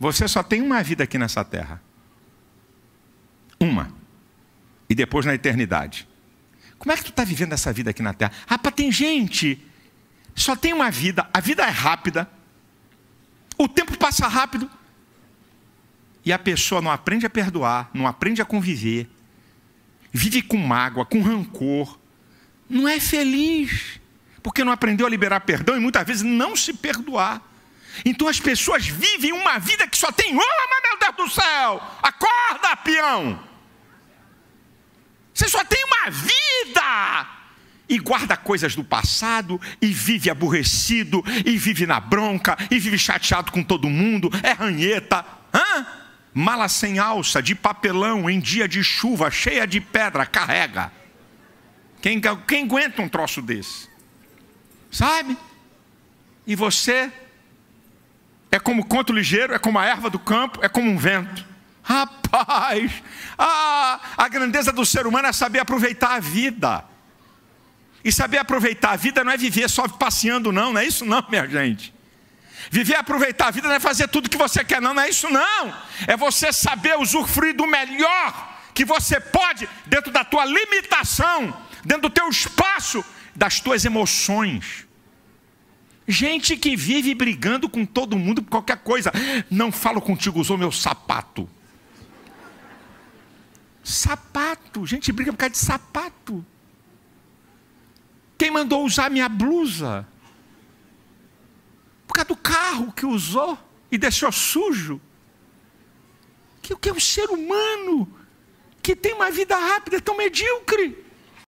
Você só tem uma vida aqui nessa terra. Uma. E depois na eternidade. Como é que tu está vivendo essa vida aqui na terra? Ah, tem gente. Só tem uma vida. A vida é rápida. O tempo passa rápido. E a pessoa não aprende a perdoar, não aprende a conviver. Vive com mágoa, com rancor. Não é feliz. Porque não aprendeu a liberar perdão e muitas vezes não se perdoar. Então as pessoas vivem uma vida que só tem uma, meu Deus do céu! Acorda, peão! Você só tem uma vida! E guarda coisas do passado, e vive aborrecido, e vive na bronca, e vive chateado com todo mundo, é ranheta, hã? Mala sem alça, de papelão, em dia de chuva, cheia de pedra, carrega. Quem, quem aguenta um troço desse? Sabe? E você é como conto ligeiro, é como a erva do campo, é como um vento. Rapaz, a, a grandeza do ser humano é saber aproveitar a vida. E saber aproveitar a vida não é viver só passeando, não, não é isso não, minha gente. Viver é aproveitar a vida não é fazer tudo que você quer, não, não é isso não. É você saber usufruir do melhor que você pode dentro da tua limitação, dentro do teu espaço, das tuas emoções. Gente que vive brigando com todo mundo por qualquer coisa. Não falo contigo, usou meu sapato. Sapato. Gente briga por causa de sapato. Quem mandou usar minha blusa? Por causa do carro que usou e deixou sujo. Que, que é um ser humano que tem uma vida rápida é tão medíocre.